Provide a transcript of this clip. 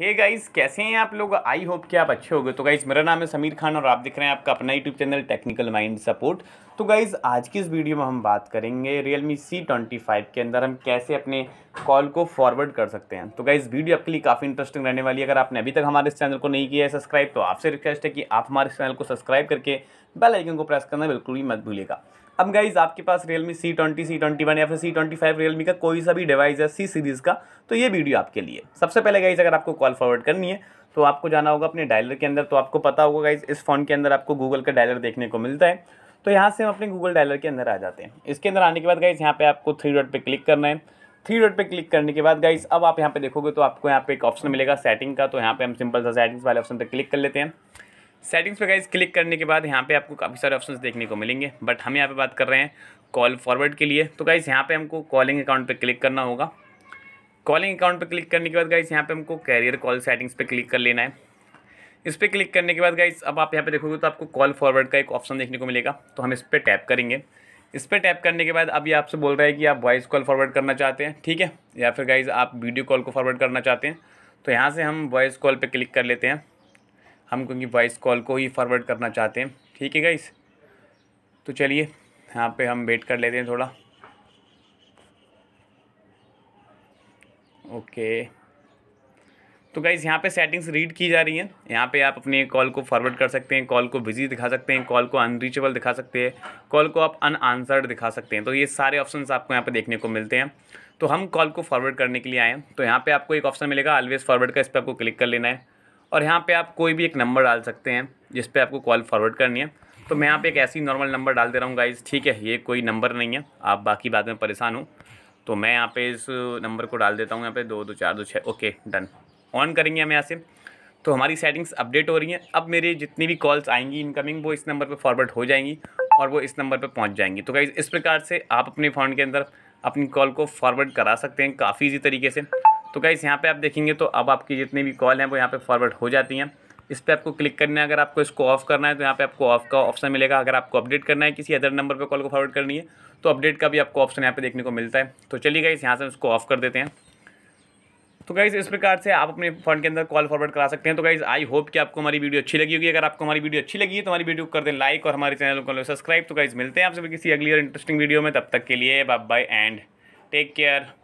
हे hey guys कैसे हैं आप लोग आई होप कि आप अच्छे हो तो गाइस मेरा नाम है समीर खान और आप देख रहे हैं आपका अपना YouTube channel technical mind support तो गाइस आज की इस वीडियो में हम बात करेंगे रियलमी सी ट्वेंटी फाइव के अंदर हम कैसे अपने कॉल को फॉरवर्ड कर सकते हैं तो गाइस वीडियो आपके लिए काफ़ी इंटरेस्टिंग रहने वाली है अगर आपने अभी तक हमारे इस चैनल को नहीं किया है सब्सक्राइब तो आपसे रिक्वेस्ट है कि आप हमारे इस चैनल को सब्सक्राइब करके बेल आइकन को प्रेस करना बिल्कुल भी मत भूलिएगा अब गाइज आपके पास Realme C twenty C twenty one या फिर सी ट्वेंटी फाइव रियलमी का कोई सा भी डिवाइस है सी सीरीज़ का तो ये वीडियो आपके लिए सबसे पहले गाइज अगर आपको कॉल फॉरवर्ड करनी है तो आपको जाना होगा अपने डायलर के अंदर तो आपको पता होगा गाइज इस फ़ोन के अंदर आपको गूगल का डायलर देखने को मिलता है तो यहाँ से हम अपने गूगल डायलर के अंदर आ जाते हैं इसके अंदर आने के बाद गाइज यहाँ पे आपको थ्री डॉट पर क्लिक करना है थ्री डॉट पर क्लिक करने के बाद गाइज अब आप यहाँ पे देखोगे तो आपको यहाँ पे एक ऑप्शन मिलेगा सेटिंग का तो यहाँ पे हम सिंपल सा सेटिंग्स वाले ऑप्शन पर क्लिक कर लेते हैं सेटिंग्स पे गाइज क्लिक करने के बाद यहाँ पे आपको काफ़ी सारे ऑप्शंस देखने को मिलेंगे बट हम यहाँ पे बात कर रहे हैं कॉल फॉरवर्ड के लिए तो गाइज़ यहाँ पे हमको कॉलिंग अकाउंट पे क्लिक करना होगा कॉलिंग अकाउंट पे क्लिक करने के बाद गाइज़ यहाँ पे हमको कैरियर कॉल सेटिंग्स पे क्लिक कर लेना है इस पर क्लिक करने के बाद गाइज अब आप यहाँ पर देखोगे तो आपको कॉल फॉरवर्ड का एक ऑप्शन देखने को मिलेगा तो हम इस पर टैप करेंगे इस पर टैप करने के बाद अब ये आपसे बोल रहा है कि आप वॉइस कॉल फॉरवर्ड करना चाहते हैं ठीक है या फिर गाइज़ आप वीडियो कॉल को फॉरवर्ड करना चाहते हैं तो यहाँ से हम वॉइस कॉल पर क्लिक कर लेते हैं हम क्योंकि वॉइस कॉल को ही फॉरवर्ड करना चाहते हैं ठीक है गाइस तो चलिए यहाँ पे हम वेट कर लेते हैं थोड़ा ओके तो गाइज़ यहाँ पे सेटिंग्स रीड की जा रही हैं यहाँ पे आप अपने कॉल को फॉरवर्ड कर सकते हैं कॉल को बिजी दिखा सकते हैं कॉल को अनरीचेबल दिखा सकते हैं कॉल को आप अनआंसर्ड दिखा सकते हैं तो ये सारे ऑप्शंस आपको यहाँ पे देखने को मिलते हैं तो हम कॉल को फॉरवर्ड करने के लिए आए हैं तो यहाँ पे आपको एक ऑप्शन मिलेगा ऑलवेज़ फॉरवर्ड का इस पर आपको क्लिक कर लेना है और यहाँ पे आप कोई भी एक नंबर डाल सकते हैं जिस पे आपको कॉल फॉरवर्ड करनी है तो मैं यहाँ पे एक ऐसी नॉर्मल नंबर डाल दे रहा हूँ गाइज ठीक है ये कोई नंबर नहीं है आप बाकी बाद में परेशान हूँ तो मैं यहाँ पे इस नंबर को डाल देता हूँ यहाँ पे दो दो चार दो छः ओके डन ऑन करेंगे हम यहाँ से तो हमारी सेटिंग्स अपडेट हो रही हैं अब मेरी जितनी भी कॉल्स आएंगी इनकमिंग वो इस नंबर पर फॉरवर्ड हो जाएंगी और वो इस नंबर पर पहुँच जाएंगी तो गाइज़ इस प्रकार से आप अपने फ़ोन के अंदर अपनी कॉल को फॉरवर्ड करा सकते हैं काफ़ी इजी तरीके से तो गाइस यहाँ पे आप देखेंगे तो अब आपकी जितनी भी कॉल हैं वो यहाँ पे फॉरवर्ड हो जाती हैं इस पर आपको क्लिक करना है अगर आपको इसको ऑफ़ करना है तो यहाँ पे आपको ऑफ़ का ऑप्शन मिलेगा अगर आपको अपडेट करना है किसी अदर नंबर पर कॉल को फॉरवर्ड करनी है तो अपडेट का भी आपको ऑप्शन यहाँ पे देखने को मिलता है तो चलिए गाइस यहाँ से उसको ऑफ़ कर देते हैं तो गाइज़ इस प्रकार से आप अपने फ़ोन के अंदर कॉल फॉरवर्ड करा सकते हैं तो गाइज़ आई होप कि आपको हमारी वीडियो अच्छी लगी होगी अगर आपको हमारी वीडियो अच्छी लगी है तो हमारी वीडियो कर दें लाइक और हमारे चैनल को सब्सक्राइब तो गाइज़ मिलते हैं आपसे किसी अगली और इंटरेस्टिंग वीडियो में तब तक के लिए bye bye and take care